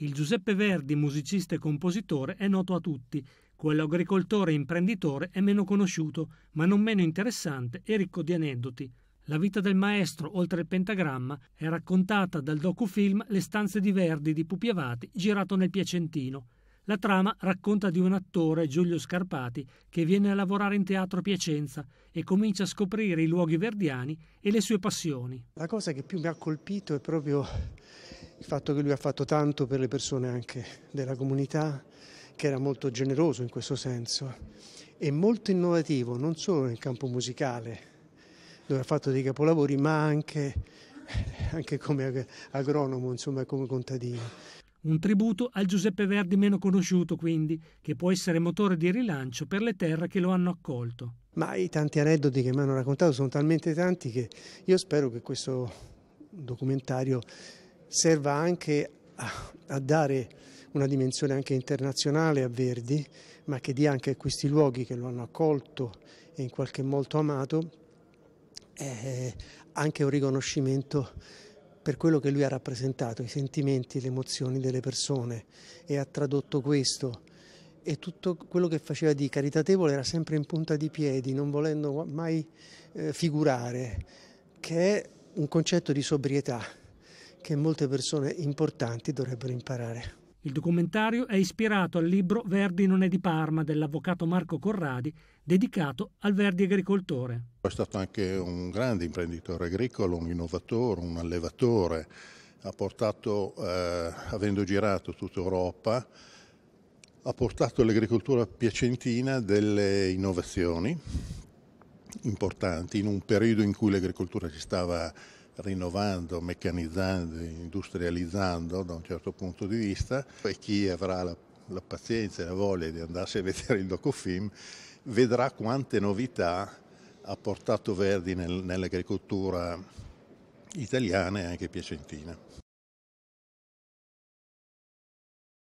Il Giuseppe Verdi, musicista e compositore, è noto a tutti, quello agricoltore e imprenditore è meno conosciuto, ma non meno interessante e ricco di aneddoti. La vita del maestro, oltre il pentagramma, è raccontata dal docufilm Le stanze di Verdi di Pupi Avati, girato nel Piacentino. La trama racconta di un attore, Giulio Scarpati, che viene a lavorare in teatro a Piacenza e comincia a scoprire i luoghi verdiani e le sue passioni. La cosa che più mi ha colpito è proprio il fatto che lui ha fatto tanto per le persone anche della comunità, che era molto generoso in questo senso e molto innovativo non solo nel campo musicale, dove ha fatto dei capolavori, ma anche, anche come agronomo, insomma come contadino. Un tributo al Giuseppe Verdi meno conosciuto, quindi, che può essere motore di rilancio per le terre che lo hanno accolto. Ma i tanti aneddoti che mi hanno raccontato sono talmente tanti che io spero che questo documentario serva anche a, a dare una dimensione anche internazionale a Verdi, ma che dia anche a questi luoghi che lo hanno accolto e in qualche modo amato, eh, anche un riconoscimento per quello che lui ha rappresentato, i sentimenti, le emozioni delle persone e ha tradotto questo. E tutto quello che faceva di caritatevole era sempre in punta di piedi, non volendo mai eh, figurare, che è un concetto di sobrietà che molte persone importanti dovrebbero imparare. Il documentario è ispirato al libro Verdi non è di Parma dell'avvocato Marco Corradi, dedicato al Verdi agricoltore. È stato anche un grande imprenditore agricolo, un innovatore, un allevatore. Ha portato, eh, avendo girato tutta Europa, ha portato all'agricoltura piacentina delle innovazioni importanti in un periodo in cui l'agricoltura si stava rinnovando, meccanizzando, industrializzando da un certo punto di vista e chi avrà la, la pazienza e la voglia di andarsi a vedere il docufilm vedrà quante novità ha portato Verdi nel, nell'agricoltura italiana e anche piacentina.